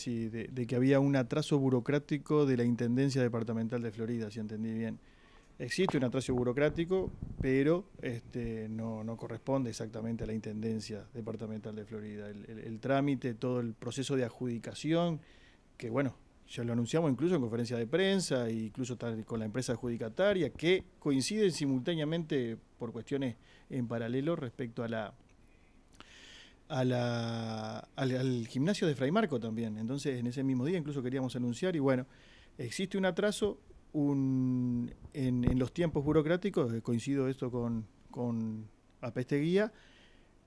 Sí, de, que había un atraso burocrático de la Intendencia Departamental de Florida, si entendí bien. Existe un atraso burocrático, pero este, no, no corresponde exactamente a la Intendencia Departamental de Florida. El, trámite, todo el proceso de adjudicación, que bueno, ya lo anunciamos incluso en conferencia de prensa, e incluso con la empresa adjudicataria, que coinciden simultáneamente por cuestiones en paralelo respecto a la al, gimnasio de Fray Marco también. Entonces, en ese mismo día incluso queríamos anunciar y bueno, existe un atraso en, los tiempos burocráticos, eh, coincido esto con, con Apesteguía,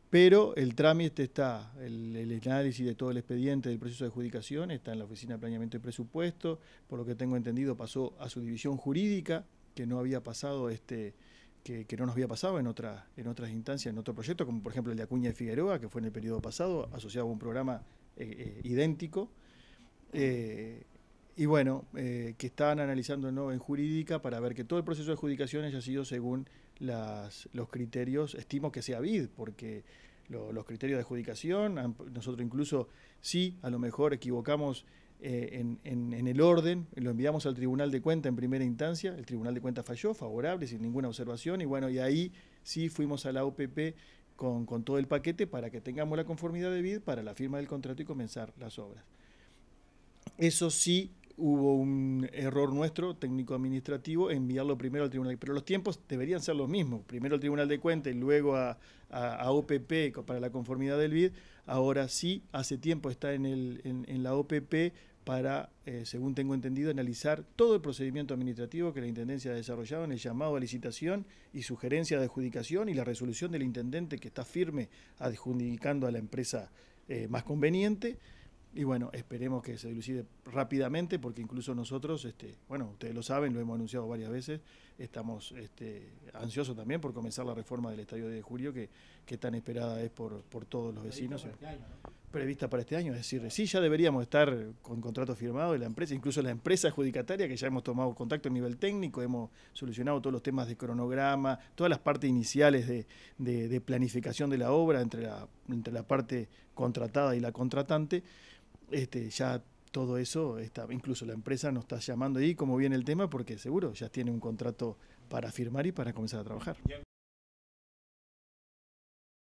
pero el trámite está, el, el, análisis de todo el expediente del proceso de adjudicación está en la Oficina de Planeamiento y Presupuesto, por lo que tengo entendido pasó a su división jurídica, que no había pasado este que, no nos había pasado en, otra, en otras instancias, en otro proyecto, como por ejemplo el de Acuña de Figueroa, que fue en el periodo pasado, asociado a un programa eh, eh, idéntico. Eh, y bueno, que estaban analizando en jurídica para ver que todo el proceso de adjudicación haya sido según las, los criterios, estimo que sea BID, porque los criterios de adjudicación. Nosotros incluso sí, a lo mejor equivocamos eh, en, el orden, lo enviamos al Tribunal de Cuenta en primera instancia, el Tribunal de Cuenta falló favorable, sin ninguna observación, y bueno, y ahí sí fuimos a la OPP con, todo el paquete para que tengamos la conformidad de BID para la firma del contrato y comenzar las obras. Eso sí hubo un error nuestro, técnico administrativo, enviarlo primero al tribunal. Pero los tiempos deberían ser los mismos. Primero al tribunal de cuenta y luego a, a, OPP para la conformidad del BID. Ahora sí, hace tiempo está en, el, en, la OPP para, eh, según tengo entendido, analizar todo el procedimiento administrativo que la Intendencia ha desarrollado en el llamado a licitación y sugerencia de adjudicación y la resolución del intendente que está firme adjudicando a la empresa eh, más conveniente. Y bueno, esperemos que se dilucide rápidamente, porque incluso nosotros, este, bueno, ustedes lo saben, lo hemos anunciado varias veces, estamos este, ansiosos también por comenzar la reforma del Estadio de Julio, que, que tan esperada es por, todos los vecinos. Este prevista para, este año, es decir, sí, ya deberíamos estar con contrato firmado de la empresa, incluso la empresa adjudicataria, que ya hemos tomado contacto a nivel técnico, hemos solucionado todos los temas de cronograma, todas las partes iniciales de, planificación de la obra entre la, entre la parte contratada y la contratante este, ya todo eso, está, incluso la empresa nos está llamando ahí como viene el tema, porque seguro ya tiene un contrato para firmar y para comenzar a trabajar.